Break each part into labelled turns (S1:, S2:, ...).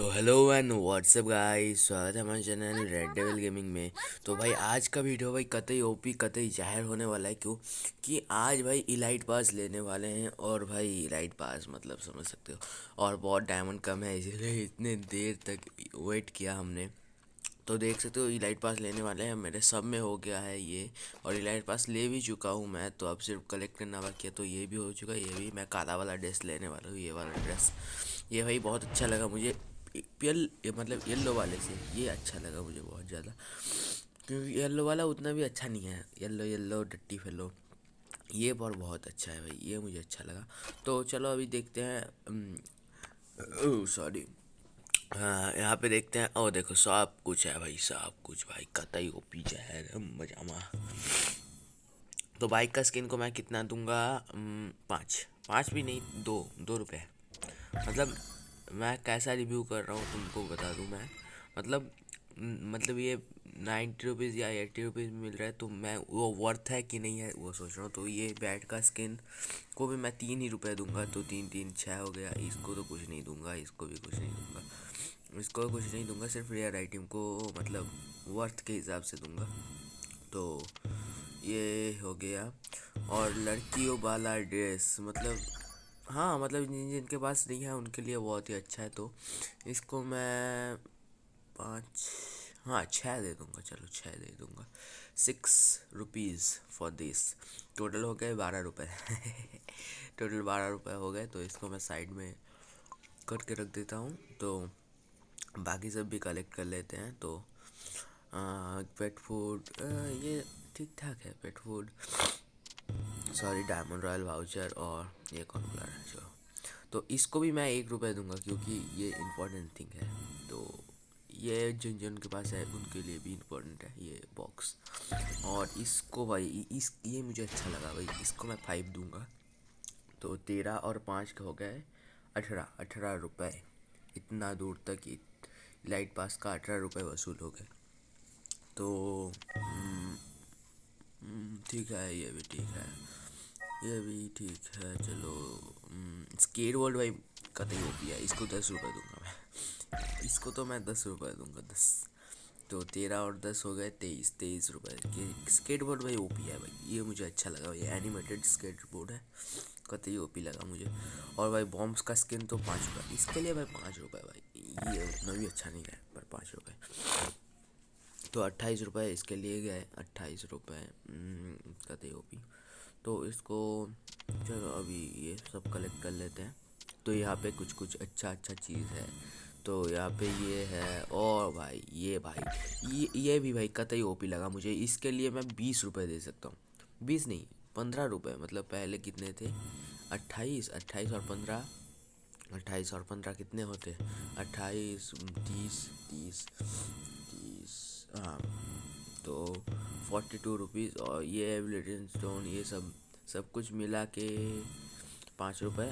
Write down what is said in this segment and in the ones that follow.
S1: तो hello and WhatsApp guys स्वागत है हमारे चैनल रेड डेवल गेमिंग में तो भाई आज का वीडियो भाई कतई ओपी कतई जाहिर होने वाला है क्यों कि आज भाई इलाइट पास लेने वाले हैं और भाई इलाइट पास मतलब समझ सकते हो और बहुत डायमंड कम है इसीलिए इतने देर तक वेट किया हमने तो देख सकते हो इलाइट पास लेने वाले हैं मेरे सब में हो गया है ये और इलाइट पास ले भी चुका हूँ मैं तो अब सिर्फ कलेक्ट करना बाकी है तो ये भी हो चुका है ये भी मैं काला वाला ड्रेस लेने वाला हूँ ये वाला ड्रेस ये भाई बहुत अच्छा लगा मुझे ये मतलब येल्लो वाले से ये अच्छा लगा मुझे बहुत ज़्यादा क्योंकि येल्लो वाला उतना भी अच्छा नहीं है येल्लो येल्लो डट्टी फेलो ये पर बहुत अच्छा है भाई ये मुझे अच्छा लगा तो चलो अभी देखते हैं सॉरी हाँ यहाँ पे देखते हैं और देखो सब कुछ है भाई सब कुछ भाई कतई ओ पी जहर मजामा तो बाइक का स्किन को मैं कितना दूंगा पाँच पाँच भी नहीं दो दो रुपये मतलब मैं कैसा रिव्यू कर रहा हूँ तुमको बता दूँ मैं मतलब मतलब ये नाइन्टी रुपीज़ या एट्टी रुपीज़ मिल रहा है तो मैं वो वर्थ है कि नहीं है वो सोच रहा हूँ तो ये बैट का स्किन को भी मैं तीन ही रुपये दूंगा तो तीन तीन छः हो गया इसको तो कुछ नहीं दूंगा इसको भी कुछ नहीं दूंगा इसको कुछ नहीं दूंगा सिर्फ रेयर आइटम को मतलब वर्थ के हिसाब से दूंगा तो ये हो गया और लड़कियों वाला ड्रेस मतलब हाँ मतलब जिन जिनके पास नहीं है उनके लिए बहुत ही अच्छा है तो इसको मैं पाँच हाँ छः दे दूँगा चलो छः दे दूँगा six rupees for this total हो गए बारह रुपये टोटल बारह रुपये हो गए तो इसको मैं साइड में कट के रख देता हूँ तो बाकी सब भी कलेक्ट कर लेते हैं तो पेट फूड ये ठीक ठाक है pet food sorry diamond royal voucher और ये कौन है जो तो इसको भी मैं एक रुपये दूंगा क्योंकि ये इम्पोर्टेंट थिंग है तो ये जिन जिन के पास है उनके लिए भी इम्पोर्टेंट है ये बॉक्स और इसको भाई इस ये मुझे अच्छा लगा भाई इसको मैं फाइव दूंगा तो तेरह और पाँच का हो गए अठारह अठारह रुपये इतना दूर तक लाइट पास का अठारह रुपये वसूल हो गए तो हम्म, हम्म, ठीक है ये भी ठीक है ये भी ठीक है चलो स्केट हम्म, वर्ल्ड भाई कतई तो हो गया इसको दस रुपये दूंगा मैं इसको तो मैं दस रुपये दूंगा दस तो तेरह और दस हो गए तेईस तेईस रुपये स्केट बोर्ड भाई ओपी है भाई ये मुझे अच्छा लगा तो ये एनिमेटेड स्केट बोर्ड है कतई ओपी लगा मुझे और भाई बॉम्ब्स का स्किन तो पाँच रुपये इसके लिए भाई पाँच रुपये भाई ये उतना भी अच्छा नहीं है पर पाँच रुपये तो अट्ठाईस रुपये इसके लिए गए अट्ठाईस रुपये कतई ओपी तो इसको चलो अभी ये सब कलेक्ट कर लेते हैं तो यहाँ पे कुछ कुछ अच्छा अच्छा चीज़ है तो यहाँ पे ये है और भाई ये भाई ये ये भी भाई कतई ओपी लगा मुझे इसके लिए मैं बीस रुपये दे सकता हूँ बीस नहीं पंद्रह रुपये मतलब पहले कितने थे अट्ठाईस अट्ठाईस और पंद्रह अट्ठाईस और पंद्रह कितने होते अट्ठाईस तीस तीस तीस हाँ तो फोर्टी टू रुपीज़ और ये एबिलिटन स्टोन ये सब सब कुछ मिला के पाँच रुपये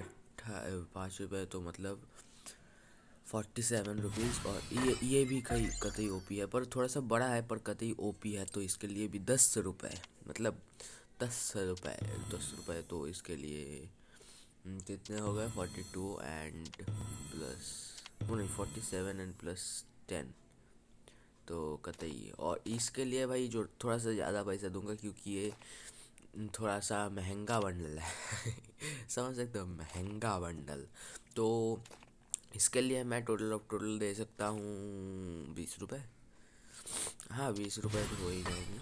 S1: अट्ठा पाँच रुपये तो मतलब फोर्टी सेवन रुपीज़ और ये ये भी कई कतई ओपी है पर थोड़ा सा बड़ा है पर कतई ओपी है तो इसके लिए भी दस रुपये मतलब दस रुपये दस रुपये तो इसके लिए कितने हो गए फोर्टी टू एंड प्लस नहीं forty seven and plus ten तो कतई और इसके लिए भाई जो थोड़ा सा ज़्यादा पैसा दूंगा क्योंकि ये थोड़ा सा महंगा बंडल है समझ सकते हो महंगा बंडल तो इसके लिए मैं टोटल ऑफ टोटल दे सकता हूँ बीस रुपये हाँ बीस रुपये तो हो ही जाएंगे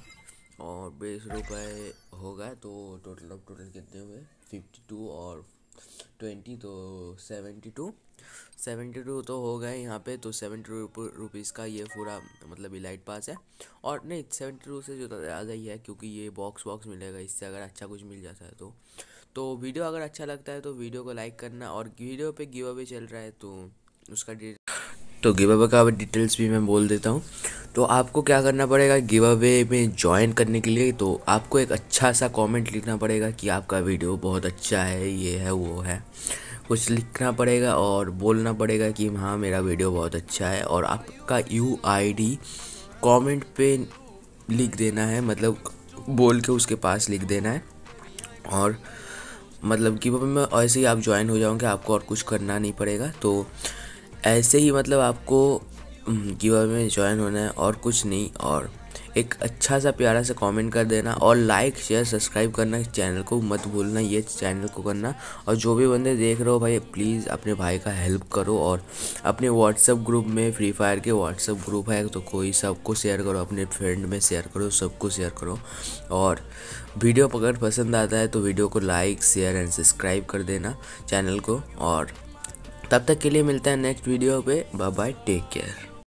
S1: और बीस रुपये होगा तो टोटल ऑफ टोटल कितने हुए फिफ्टी टू और ट्वेंटी तो सेवेंटी टू सेवेंटी टू तो हो गए यहाँ पे तो सेवेंटी टू रुपीज़ का ये पूरा मतलब इलाइट पास है और नहीं सेवेंटी टू से जो ज़्यादा ही है क्योंकि ये बॉक्स वॉक्स मिलेगा इससे अगर अच्छा कुछ मिल जाता है तो तो वीडियो अगर अच्छा लगता है तो वीडियो को लाइक करना और वीडियो पे गिव अवे चल रहा है तो उसका तो गिव अवे का डिटेल्स भी मैं बोल देता हूँ तो आपको क्या करना पड़ेगा गिव अवे में ज्वाइन करने के लिए तो आपको एक अच्छा सा कमेंट लिखना पड़ेगा कि आपका वीडियो बहुत अच्छा है ये है वो है कुछ लिखना पड़ेगा और बोलना पड़ेगा कि हाँ मेरा वीडियो बहुत अच्छा है और आपका यू आई डी कॉमेंट पे लिख देना है मतलब बोल के उसके पास लिख देना है और मतलब कि में ऐसे ही आप ज्वाइन हो जाओगे आपको और कुछ करना नहीं पड़ेगा तो ऐसे ही मतलब आपको गिव में ज्वाइन होना है और कुछ नहीं और एक अच्छा सा प्यारा सा कमेंट कर देना और लाइक शेयर सब्सक्राइब करना चैनल को मत भूलना ये चैनल को करना और जो भी बंदे देख रहे हो भाई प्लीज़ अपने भाई का हेल्प करो और अपने व्हाट्सअप ग्रुप में फ्री फायर के व्हाट्सअप ग्रुप है तो कोई सबको शेयर करो अपने फ्रेंड में शेयर करो सबको शेयर करो और वीडियो अगर पसंद आता है तो वीडियो को लाइक शेयर एंड सब्सक्राइब कर देना चैनल को और तब तक के लिए मिलता है नेक्स्ट वीडियो पे बाय बाय टेक केयर